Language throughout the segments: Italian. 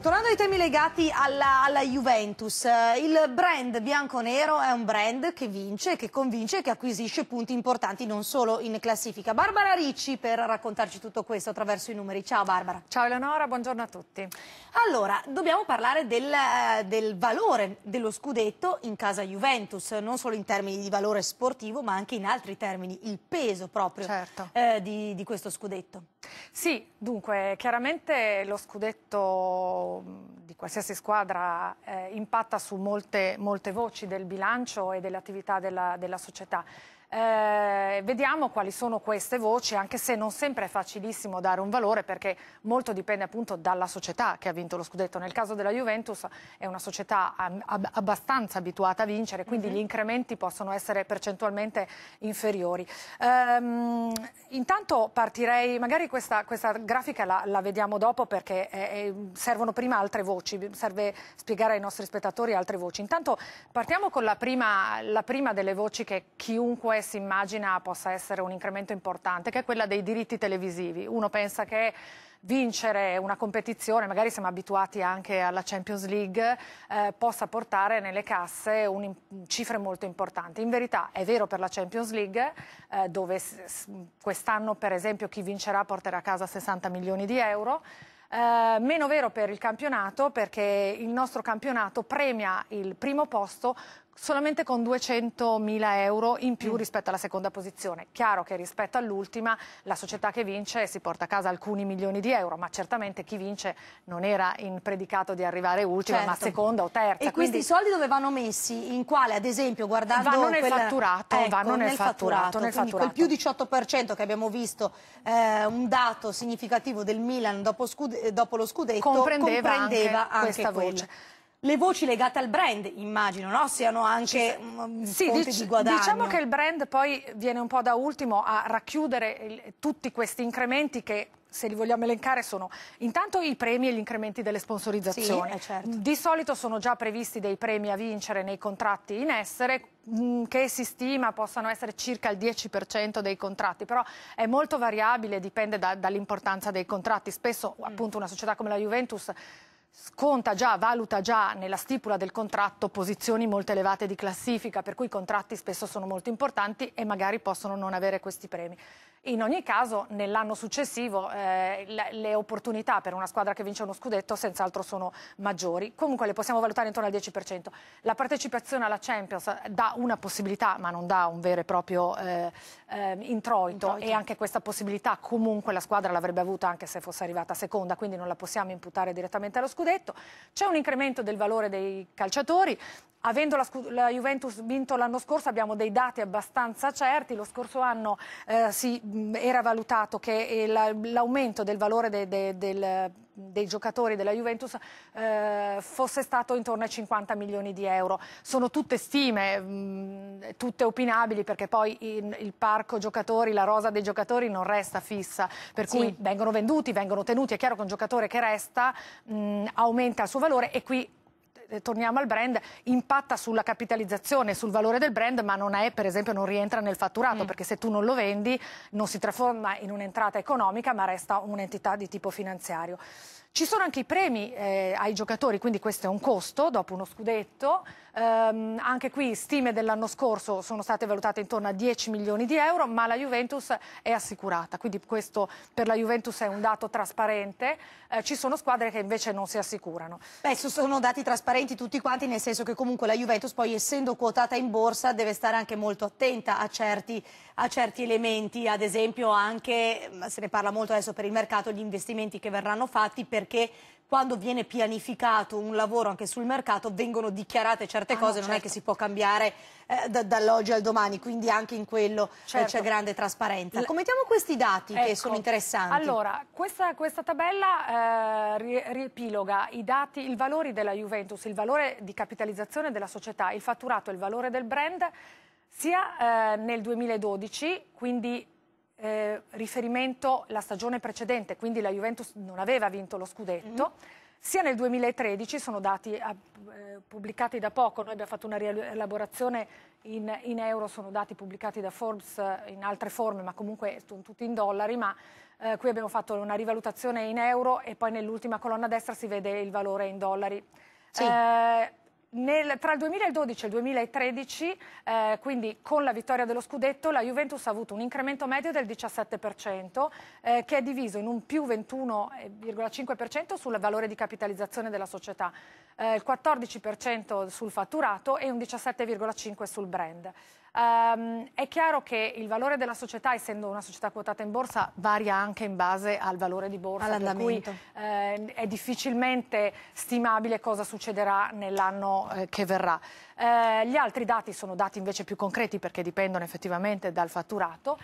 Tornando ai temi legati alla, alla Juventus, eh, il brand bianco-nero è un brand che vince, che convince e che acquisisce punti importanti non solo in classifica. Barbara Ricci per raccontarci tutto questo attraverso i numeri. Ciao Barbara. Ciao Eleonora, buongiorno a tutti. Allora, dobbiamo parlare del, eh, del valore dello scudetto in casa Juventus, non solo in termini di valore sportivo ma anche in altri termini, il peso proprio certo. eh, di, di questo scudetto. Sì, dunque, chiaramente lo scudetto di qualsiasi squadra eh, impatta su molte, molte, voci del bilancio e dell'attività della, della società. Eh, vediamo quali sono queste voci, anche se non sempre è facilissimo dare un valore perché molto dipende appunto dalla società che ha vinto lo scudetto. Nel caso della Juventus è una società ab abbastanza abituata a vincere, quindi mm -hmm. gli incrementi possono essere percentualmente inferiori. Ehm, intanto partirei, magari questa, questa grafica la, la, vediamo dopo perché eh, servono prima altre voci, serve spiegare ai nostri spettatori altre voci. Intanto partiamo con la prima, la prima delle voci che chiunque settore si immagina possa essere un incremento importante, che è quella dei diritti televisivi. Uno pensa che vincere una competizione, magari siamo abituati anche alla Champions League, eh, possa portare nelle casse un, cifre molto importanti. In verità è vero per la Champions League, eh, dove quest'anno per esempio chi vincerà porterà a casa 60 milioni di euro, eh, meno vero per il campionato perché il nostro campionato premia il primo posto solamente con 200.000 euro in più mm. rispetto alla seconda posizione. Chiaro che rispetto all'ultima la società che vince si porta a casa alcuni milioni di euro, ma certamente chi vince non era in predicato di arrivare ultima, certo. ma seconda o terza. E quindi... questi soldi dove vanno messi? In quale, ad esempio, guardando... Vanno nel quel... fatturato, ecco, vanno nel, nel fatturato, fatturato, nel fatturato. quel più 18% che abbiamo visto, eh, un dato significativo del Milan dopo, dopo lo scudetto, comprendeva, comprendeva anche, anche questa voce le voci legate al brand, immagino, no? siano anche um, sì, mm, dic di guadagno. Diciamo che il brand poi viene un po' da ultimo a racchiudere il, tutti questi incrementi che se li vogliamo elencare sono intanto i premi e gli incrementi delle sponsorizzazioni. Sì, eh, certo. Di solito sono già previsti dei premi a vincere nei contratti in essere mm, che si stima possano essere circa il 10% dei contratti, però è molto variabile, dipende da, dall'importanza dei contratti. Spesso mm. appunto una società come la Juventus sconta già, valuta già nella stipula del contratto posizioni molto elevate di classifica, per cui i contratti spesso sono molto importanti e magari possono non avere questi premi. In ogni caso, nell'anno successivo eh, le, opportunità per una squadra che vince uno scudetto senz'altro sono maggiori. Comunque le possiamo valutare intorno al 10%. La partecipazione alla Champions eh, dà una possibilità, ma non dà un vero e proprio eh, eh, introito, introito, e anche questa possibilità comunque la squadra l'avrebbe avuta anche se fosse arrivata seconda, quindi non la possiamo imputare direttamente allo scudetto. C'è un incremento del valore dei calciatori. Avendo la, la Juventus vinto l'anno scorso abbiamo dei dati abbastanza certi, lo scorso anno eh, si Mm, era valutato che eh, l'aumento del valore de, de, del, dei giocatori della Juventus eh, fosse stato intorno ai 50 milioni di euro. Sono tutte stime, mh, mm, tutte opinabili perché poi in, il parco giocatori, la rosa dei giocatori non resta fissa, per sì. cui vengono venduti, vengono tenuti. È chiaro che un giocatore che resta mh, mm, aumenta il suo valore e qui eh, torniamo al brand, impatta sulla capitalizzazione, sul valore del brand, ma non è, per esempio, non rientra nel fatturato, mm. perché se tu non lo vendi non si trasforma in un'entrata economica, ma resta un'entità di tipo finanziario. Ci sono anche i premi eh, ai giocatori, quindi questo è un costo dopo uno scudetto. Ehm, anche qui stime dell'anno scorso sono state valutate intorno a 10 milioni di euro, ma la Juventus è assicurata, quindi questo per la Juventus è un dato trasparente. Eh, ci sono squadre che invece non si assicurano. Beh, sono dati trasparenti tutti quanti, nel senso che comunque la Juventus poi essendo quotata in borsa deve stare anche molto attenta a certi, a certi elementi, ad esempio anche, se ne parla molto adesso per il mercato, gli investimenti che verranno fatti per perché quando viene pianificato un lavoro anche sul mercato vengono dichiarate certe ah, cose, no, certo. non è certo. che si può cambiare eh, da, dall'oggi al domani, quindi anche in quello eh, certo. c'è grande trasparenza. Commentiamo questi dati ecco. che sono interessanti. Allora, questa, questa tabella eh, riepiloga i dati, i valori della Juventus, il valore di capitalizzazione della società, il fatturato, e il valore del brand sia eh, nel 2012, quindi eh, riferimento alla stagione precedente, quindi la Juventus non aveva vinto lo scudetto, mm -hmm. sia nel 2013, sono dati eh, pubblicati da poco, noi abbiamo fatto una rielaborazione in, in, euro, sono dati pubblicati da Forbes eh, in altre forme, ma comunque sono tutti in dollari, ma eh, qui abbiamo fatto una rivalutazione in euro e poi nell'ultima colonna destra si vede il valore in dollari. Sì. Eh, nel, tra il 2012 e il 2013, eh, quindi con la vittoria dello scudetto, la Juventus ha avuto un incremento medio del 17%, eh, che è diviso in un più 21,5% sul valore di capitalizzazione della società, eh, il 14% sul fatturato e un 17,5% sul brand. Um, è chiaro che il valore della società, essendo una società quotata in borsa, varia anche in base al valore di borsa, per cui eh, è difficilmente stimabile cosa succederà nell'anno eh, che verrà. Eh, gli altri dati sono dati invece più concreti perché dipendono effettivamente dal fatturato,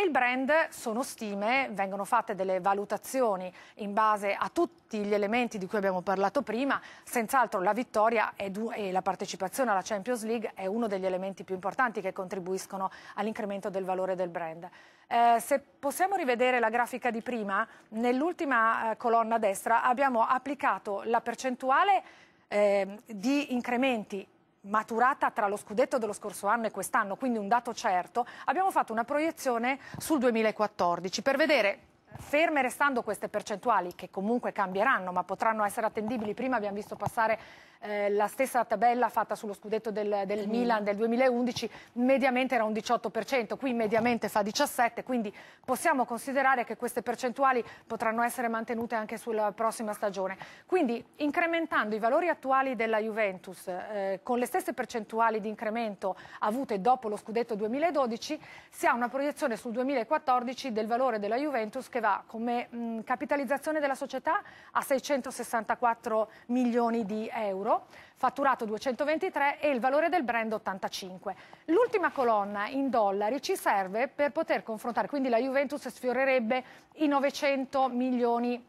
e il brand sono stime, vengono fatte delle valutazioni in base a tutti gli elementi di cui abbiamo parlato prima, senz'altro la vittoria e la partecipazione alla Champions League è uno degli elementi più importanti che contribuiscono all'incremento del valore del brand. Eh, se possiamo rivedere la grafica di prima, nell'ultima eh, colonna a destra abbiamo applicato la percentuale eh, di incrementi maturata tra lo scudetto dello scorso anno e quest'anno, quindi un dato certo, abbiamo fatto una proiezione sul 2014 per vedere Ferme restando queste percentuali, che comunque cambieranno, ma potranno essere attendibili, prima abbiamo visto passare eh, la stessa tabella fatta sullo scudetto del, del mm. Milan del 2011, mediamente era un 18%, qui mediamente fa 17%, quindi possiamo considerare che queste percentuali potranno essere mantenute anche sulla prossima stagione. Quindi incrementando i valori attuali della Juventus eh, con le stesse percentuali di incremento avute dopo lo scudetto 2012, si ha una proiezione sul 2014 del valore della Juventus che che va come mh, mm, capitalizzazione della società a 664 milioni di euro, fatturato 223 e il valore del brand 85. L'ultima colonna in dollari ci serve per poter confrontare, quindi la Juventus sfiorerebbe i 900 milioni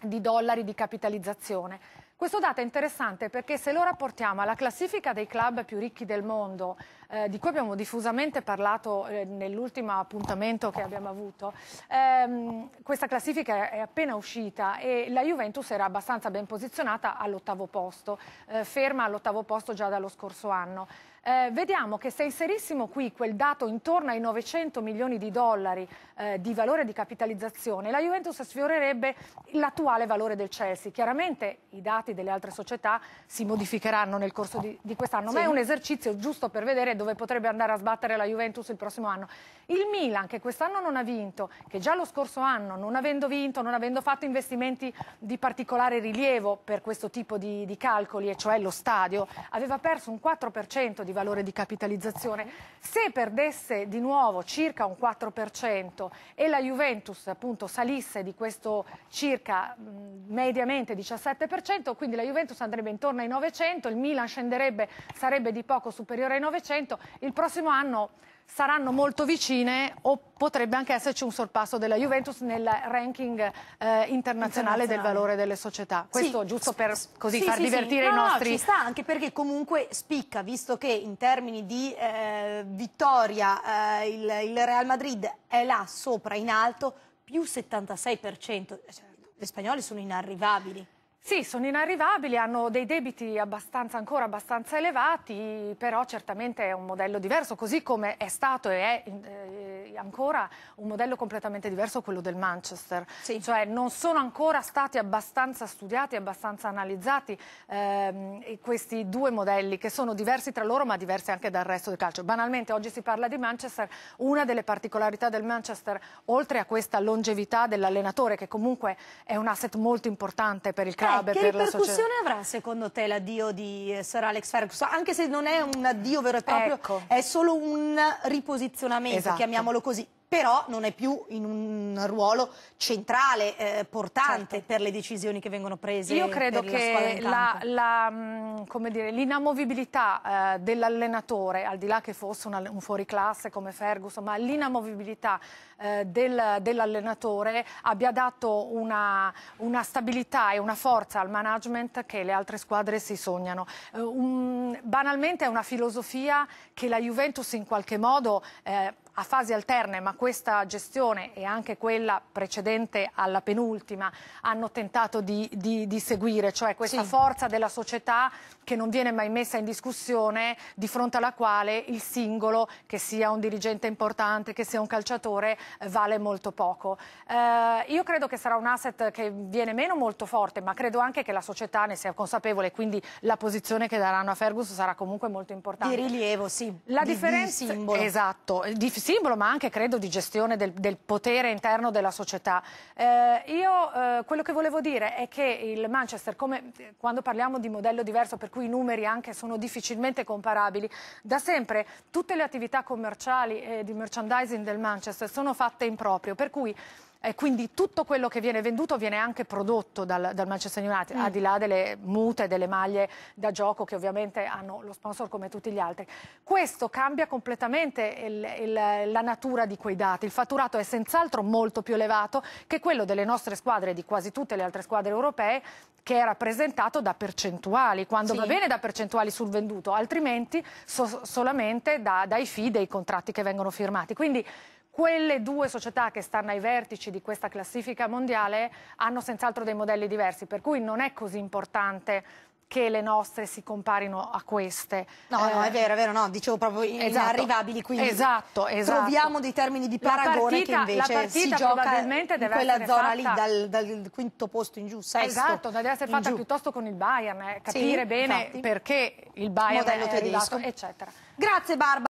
di dollari di capitalizzazione. Questo dato è interessante perché se lo rapportiamo alla classifica dei club più ricchi del mondo eh, di cui abbiamo diffusamente parlato eh, nell'ultimo appuntamento che abbiamo avuto, ehm, questa classifica è appena uscita e la Juventus era abbastanza ben posizionata all'ottavo posto, eh, ferma all'ottavo posto già dallo scorso anno. Eh, vediamo che se inserissimo qui quel dato intorno ai 900 milioni di dollari eh, di valore di capitalizzazione, la Juventus sfiorerebbe l'attuale valore del Chelsea. Chiaramente i dati delle altre società si modificheranno nel corso di, di quest'anno, sì. ma è un esercizio giusto per vedere dove potrebbe andare a sbattere la Juventus il prossimo anno. Il Milan, che quest'anno non ha vinto, che già lo scorso anno, non avendo vinto, non avendo fatto investimenti di particolare rilievo per questo tipo di, di calcoli, e cioè lo stadio, aveva perso un 4% di valore di capitalizzazione. Se perdesse di nuovo circa un 4% e la Juventus appunto salisse di questo circa mediamente 17%, quindi la Juventus andrebbe intorno ai 900, il Milan scenderebbe, sarebbe di poco superiore ai 900, momento il prossimo anno saranno molto vicine o potrebbe anche esserci un sorpasso della Juventus nel ranking eh, internazionale, internazionale, del valore delle società. Questo sì. giusto per così sì, far sì, divertire no, i nostri... No, ci sta anche perché comunque spicca, visto che in termini di eh, vittoria eh, il, il, Real Madrid è là sopra, in alto, più 76%. Cioè, gli spagnoli sono inarrivabili. Sì, sono inarrivabili, hanno dei debiti abbastanza, ancora abbastanza elevati, però certamente è un modello diverso, così come è stato e è eh, ancora un modello completamente diverso quello del Manchester. Sì. Cioè non sono ancora stati abbastanza studiati, abbastanza analizzati ehm, questi due modelli che sono diversi tra loro ma diversi anche dal resto del calcio. Banalmente oggi si parla di Manchester, una delle particolarità del Manchester, oltre a questa longevità dell'allenatore che comunque è un asset molto importante per il calcio, Faber che per la società. Che ripercussione avrà secondo te l'addio di eh, Sir Alex Ferguson? Anche se non è un addio vero e proprio, ecco. è solo un riposizionamento, esatto. chiamiamolo così però non è più in un ruolo centrale, eh, portante certo. per le decisioni che vengono prese. Io credo che l'inamovibilità eh, dell'allenatore, al di là che fosse un, un fuoriclasse come Ferguson, ma l'inamovibilità eh, del, dell'allenatore abbia dato una, una, stabilità e una forza al management che le altre squadre si sognano. Eh, un, banalmente è una filosofia che la Juventus in qualche modo eh, a fasi alterne, ma questa gestione e anche quella precedente alla penultima hanno tentato di, di, di seguire, cioè questa sì. forza della società che non viene mai messa in discussione, di fronte alla quale il singolo, che sia un dirigente importante, che sia un calciatore, eh, vale molto poco. Eh, io credo che sarà un asset che viene meno molto forte, ma credo anche che la società ne sia consapevole, quindi la posizione che daranno a Ferguson sarà comunque molto importante. Di rilievo, sì. La di, differenza... Di simbolo. Esatto, di simbolo ma anche credo di gestione del, del potere interno della società. Eh, io eh, quello che volevo dire è che il Manchester, come, eh, quando parliamo di modello diverso per cui i numeri anche sono difficilmente comparabili, da sempre tutte le attività commerciali e di merchandising del Manchester sono fatte in proprio, per cui e quindi tutto quello che viene venduto viene anche prodotto dal, dal Manchester United, mm. al di là delle mute, delle maglie da gioco che ovviamente hanno lo sponsor come tutti gli altri. Questo cambia completamente il, il, la natura di quei dati. Il fatturato è senz'altro molto più elevato che quello delle nostre squadre e di quasi tutte le altre squadre europee che è rappresentato da percentuali, quando sì. va bene da percentuali sul venduto, altrimenti so solamente da, dai fee dei contratti che vengono firmati. Quindi quelle due società che stanno ai vertici di questa classifica mondiale hanno senz'altro dei modelli diversi, per cui non è così importante che le nostre si comparino a queste. No, no, è eh, vero, è vero, no, dicevo proprio esatto, inarrivabili, quindi esatto, esatto. troviamo dei termini di paragone partita, che invece si gioca in quella zona fatta... lì, dal, dal, quinto posto in giù, sesto. Esatto, deve essere fatta giù. piuttosto con il Bayern, eh, capire sì, bene infatti. perché il Bayern Modello è tedesco. Arrivato, eccetera. Grazie Barbara.